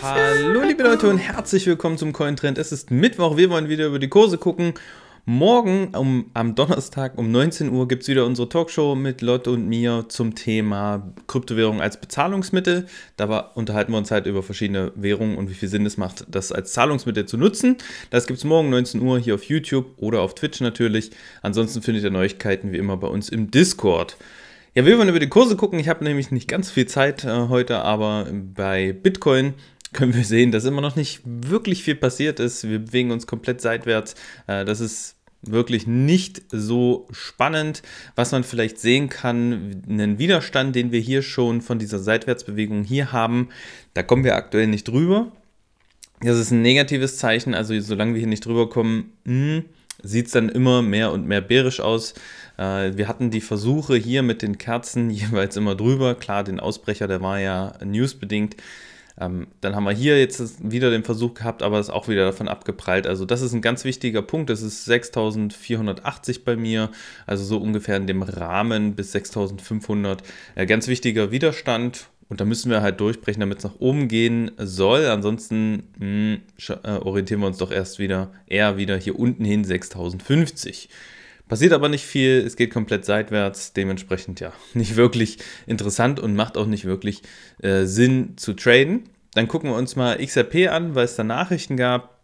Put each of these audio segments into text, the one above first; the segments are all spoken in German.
Hallo liebe Leute und herzlich willkommen zum Cointrend. Es ist Mittwoch, wir wollen wieder über die Kurse gucken Morgen um, am Donnerstag um 19 Uhr gibt es wieder unsere Talkshow mit Lott und mir zum Thema Kryptowährung als Bezahlungsmittel. Da war, unterhalten wir uns halt über verschiedene Währungen und wie viel Sinn es macht, das als Zahlungsmittel zu nutzen. Das gibt es morgen 19 Uhr hier auf YouTube oder auf Twitch natürlich. Ansonsten findet ihr Neuigkeiten wie immer bei uns im Discord. Ja, wir wollen über die Kurse gucken. Ich habe nämlich nicht ganz viel Zeit äh, heute, aber bei Bitcoin können wir sehen, dass immer noch nicht wirklich viel passiert ist. Wir bewegen uns komplett seitwärts. Äh, das ist wirklich nicht so spannend. Was man vielleicht sehen kann, einen Widerstand, den wir hier schon von dieser Seitwärtsbewegung hier haben, da kommen wir aktuell nicht drüber. Das ist ein negatives Zeichen, also solange wir hier nicht drüber kommen, hm, sieht es dann immer mehr und mehr bärisch aus. Äh, wir hatten die Versuche hier mit den Kerzen jeweils immer drüber. Klar, den Ausbrecher, der war ja newsbedingt. Ähm, dann haben wir hier jetzt wieder den Versuch gehabt, aber ist auch wieder davon abgeprallt. Also das ist ein ganz wichtiger Punkt. Das ist 6480 bei mir, also so ungefähr in dem Rahmen bis 6500. Äh, ganz wichtiger Widerstand. Und da müssen wir halt durchbrechen, damit es nach oben gehen soll. Ansonsten mh, hm, äh, orientieren wir uns doch erst wieder, eher wieder hier unten hin, 6050. Passiert aber nicht viel, es geht komplett seitwärts, dementsprechend ja, nicht wirklich interessant und macht auch nicht wirklich äh, Sinn zu traden. Dann gucken wir uns mal XRP an, weil es da Nachrichten gab.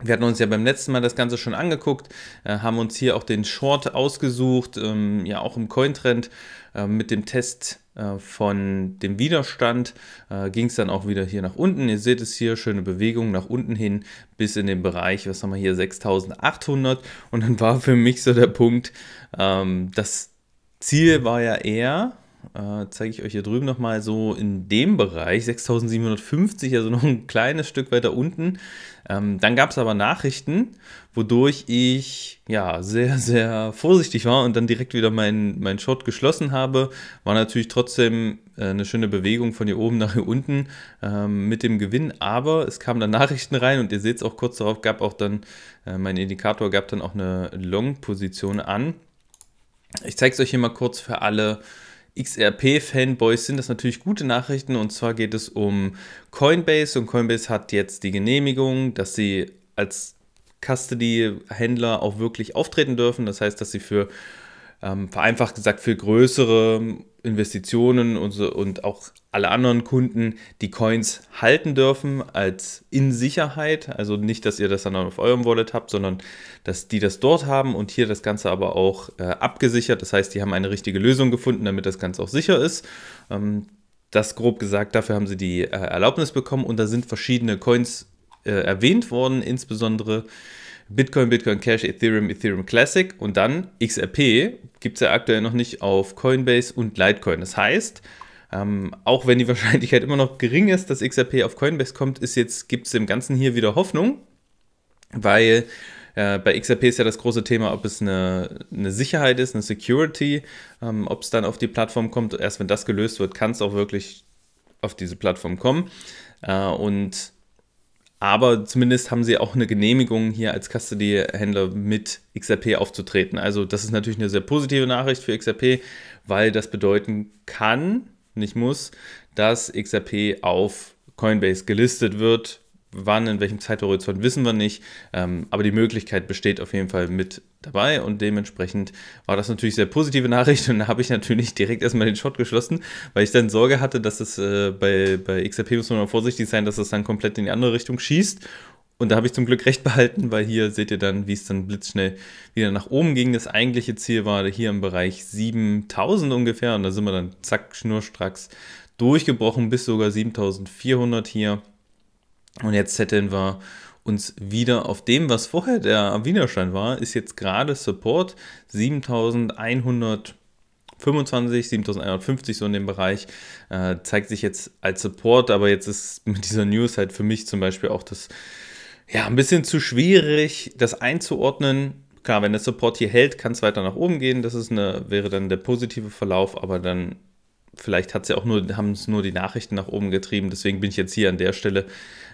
Wir hatten uns ja beim letzten Mal das Ganze schon angeguckt, äh, haben uns hier auch den Short ausgesucht, ähm, ja auch im Cointrend äh, mit dem Test äh, von dem Widerstand äh, ging es dann auch wieder hier nach unten. Ihr seht es hier, schöne Bewegung nach unten hin bis in den Bereich, was haben wir hier, 6800. Und dann war für mich so der Punkt, ähm, das Ziel war ja eher, äh, zeige ich euch hier drüben nochmal so in dem Bereich, 6750, also noch ein kleines Stück weiter unten. Ähm, dann gab es aber Nachrichten, wodurch ich ja sehr, sehr vorsichtig war und dann direkt wieder meinen mein Short geschlossen habe. War natürlich trotzdem äh, eine schöne Bewegung von hier oben nach hier unten ähm, mit dem Gewinn, aber es kamen dann Nachrichten rein und ihr seht es auch kurz darauf, gab auch dann, äh, mein Indikator gab dann auch eine Long-Position an. Ich zeige es euch hier mal kurz für alle, XRP-Fanboys sind das natürlich gute Nachrichten. Und zwar geht es um Coinbase. Und Coinbase hat jetzt die Genehmigung, dass sie als Custody-Händler auch wirklich auftreten dürfen. Das heißt, dass sie für ähm, vereinfacht gesagt für größere Investitionen und, so, und auch alle anderen Kunden die Coins halten dürfen als in Sicherheit. Also nicht, dass ihr das dann auf eurem Wallet habt, sondern dass die das dort haben und hier das Ganze aber auch äh, abgesichert. Das heißt, die haben eine richtige Lösung gefunden, damit das Ganze auch sicher ist. Ähm, das grob gesagt, dafür haben sie die äh, Erlaubnis bekommen und da sind verschiedene Coins äh, erwähnt worden, insbesondere Bitcoin, Bitcoin Cash, Ethereum, Ethereum Classic und dann XRP gibt es ja aktuell noch nicht auf Coinbase und Litecoin. Das heißt, ähm, auch wenn die Wahrscheinlichkeit immer noch gering ist, dass XRP auf Coinbase kommt, ist jetzt, gibt es dem Ganzen hier wieder Hoffnung, weil äh, bei XRP ist ja das große Thema, ob es eine, eine Sicherheit ist, eine Security, ähm, ob es dann auf die Plattform kommt. Erst wenn das gelöst wird, kann es auch wirklich auf diese Plattform kommen. Äh, und aber zumindest haben sie auch eine Genehmigung, hier als Custody-Händler mit XRP aufzutreten. Also das ist natürlich eine sehr positive Nachricht für XRP, weil das bedeuten kann, nicht muss, dass XRP auf Coinbase gelistet wird wann, in welchem Zeithorizont, wissen wir nicht. Ähm, aber die Möglichkeit besteht auf jeden Fall mit dabei und dementsprechend war das natürlich sehr positive Nachricht und da habe ich natürlich direkt erstmal den Shot geschlossen, weil ich dann Sorge hatte, dass es äh, bei, bei XRP muss man mal vorsichtig sein, dass es dann komplett in die andere Richtung schießt. Und da habe ich zum Glück recht behalten, weil hier seht ihr dann, wie es dann blitzschnell wieder nach oben ging. Das eigentliche Ziel war hier im Bereich 7000 ungefähr und da sind wir dann zack, schnurstracks durchgebrochen bis sogar 7400 hier. Und jetzt hätten wir uns wieder auf dem, was vorher der Widerstand war, ist jetzt gerade Support 7100. 25, 7150 so in dem Bereich, äh, zeigt sich jetzt als Support, aber jetzt ist mit dieser News halt für mich zum Beispiel auch das, ja, ein bisschen zu schwierig, das einzuordnen. Klar, wenn der Support hier hält, kann es weiter nach oben gehen, das ist eine, wäre dann der positive Verlauf, aber dann vielleicht hat's ja auch nur, haben es nur die Nachrichten nach oben getrieben. Deswegen bin ich jetzt hier an der Stelle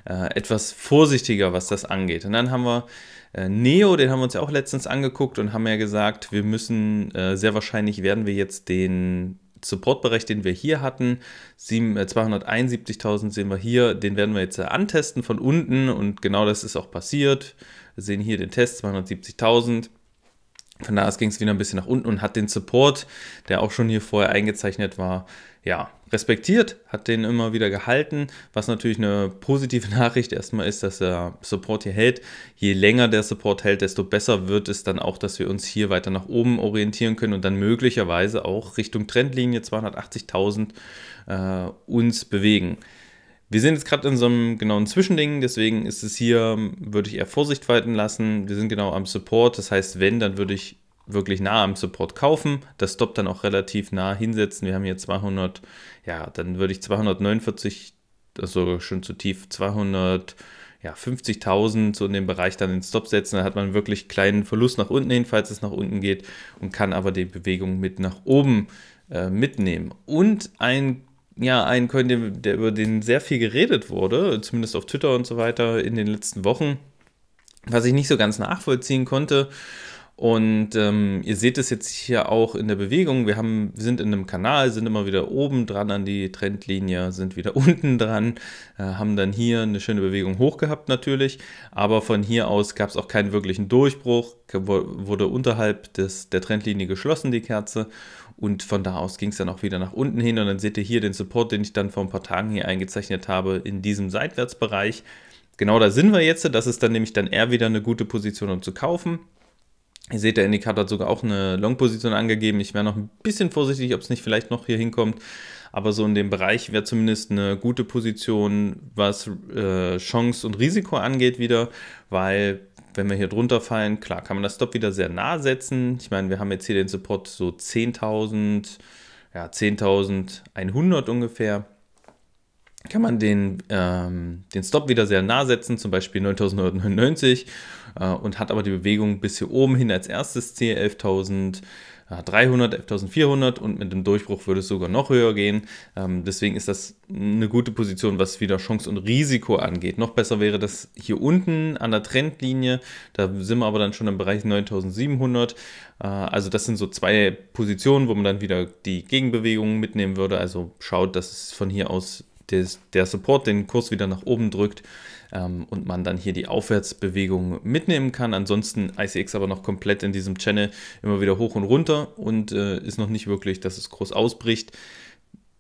äh, etwas vorsichtiger, was das angeht. Und dann haben wir äh, Neo, den haben wir uns ja auch letztens angeguckt und haben ja gesagt, wir müssen, äh, sehr wahrscheinlich werden wir jetzt den Supportbereich, den wir hier hatten, 271.000 äh, sehen wir hier, den werden wir jetzt äh, antesten von unten und genau das ist auch passiert. Wir sehen hier den Test, 270.000. Von da aus ging es wieder ein bisschen nach unten und hat den Support, der auch schon hier vorher eingezeichnet war, ja, respektiert, hat den immer wieder gehalten, was natürlich eine positive Nachricht erstmal ist, dass der Support hier hält. Je länger der Support hält, desto besser wird es dann auch, dass wir uns hier weiter nach oben orientieren können und dann möglicherweise auch Richtung Trendlinie 280.000 äh, uns bewegen. Wir sind jetzt gerade in so einem genauen Zwischending, deswegen ist es hier, würde ich eher Vorsicht walten lassen. Wir sind genau am Support, das heißt, wenn, dann würde ich wirklich nah am Support kaufen, das Stop dann auch relativ nah hinsetzen. Wir haben hier 200, ja, dann würde ich 249, also schon zu tief, 200 ja, 50.000 so in dem Bereich dann den Stop setzen, dann hat man wirklich kleinen Verlust nach unten hin, falls es nach unten geht und kann aber die Bewegung mit nach oben äh, mitnehmen. Und ein ja, einen können, der, über den sehr viel geredet wurde, zumindest auf Twitter und so weiter in den letzten Wochen, was ich nicht so ganz nachvollziehen konnte. Und ähm, ihr seht es jetzt hier auch in der Bewegung. Wir haben, sind in einem Kanal, sind immer wieder oben dran an die Trendlinie, sind wieder unten dran, äh, haben dann hier eine schöne Bewegung hoch gehabt natürlich. Aber von hier aus gab es auch keinen wirklichen Durchbruch, wurde unterhalb des, der Trendlinie geschlossen, die Kerze. Und von da aus ging es dann auch wieder nach unten hin. Und dann seht ihr hier den Support, den ich dann vor ein paar Tagen hier eingezeichnet habe, in diesem Seitwärtsbereich. Genau da sind wir jetzt. Das ist dann nämlich dann eher wieder eine gute Position, um zu kaufen. Ihr seht, der Indikator hat sogar auch eine Long-Position angegeben. Ich wäre noch ein bisschen vorsichtig, ob es nicht vielleicht noch hier hinkommt. Aber so in dem Bereich wäre zumindest eine gute Position, was äh, Chance und Risiko angeht wieder, weil wenn wir hier drunter fallen, klar, kann man das Stop wieder sehr nah setzen. Ich meine, wir haben jetzt hier den Support so 10.000, ja, 10.100 ungefähr kann man den, ähm, den Stop wieder sehr nah setzen, zum Beispiel 9999 äh, und hat aber die Bewegung bis hier oben hin als erstes Ziel 11.000. 300, 11.400 und mit dem Durchbruch würde es sogar noch höher gehen. Ähm, deswegen ist das eine gute Position, was wieder Chance und Risiko angeht. Noch besser wäre das hier unten an der Trendlinie. Da sind wir aber dann schon im Bereich 9.700. Äh, also das sind so zwei Positionen, wo man dann wieder die Gegenbewegungen mitnehmen würde. Also schaut, dass es von hier aus des, der Support den Kurs wieder nach oben drückt ähm, und man dann hier die Aufwärtsbewegung mitnehmen kann. Ansonsten ICX aber noch komplett in diesem Channel immer wieder hoch und runter und äh, ist noch nicht wirklich, dass es groß ausbricht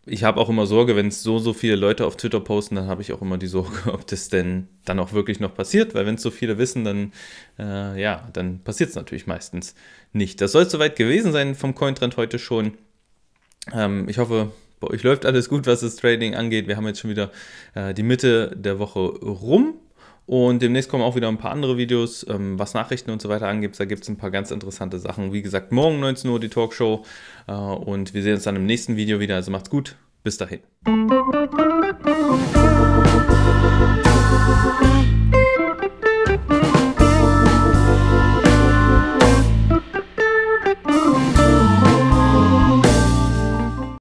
ich habe auch immer Sorge, wenn es so, so viele Leute auf Twitter posten, dann habe ich auch immer die Sorge, ob das denn dann auch wirklich noch passiert, weil wenn es so viele wissen, dann, äh, ja, dann passiert es natürlich meistens nicht. Das soll es soweit gewesen sein vom Cointrend heute schon. Ähm, ich hoffe, bei euch läuft alles gut, was das Trading angeht. Wir haben jetzt schon wieder äh, die Mitte der Woche rum. Und demnächst kommen auch wieder ein paar andere Videos, ähm, was Nachrichten und so weiter angeht. Da gibt es ein paar ganz interessante Sachen. Wie gesagt, morgen 19 Uhr die Talkshow. Äh, und wir sehen uns dann im nächsten Video wieder. Also macht's gut. Bis dahin.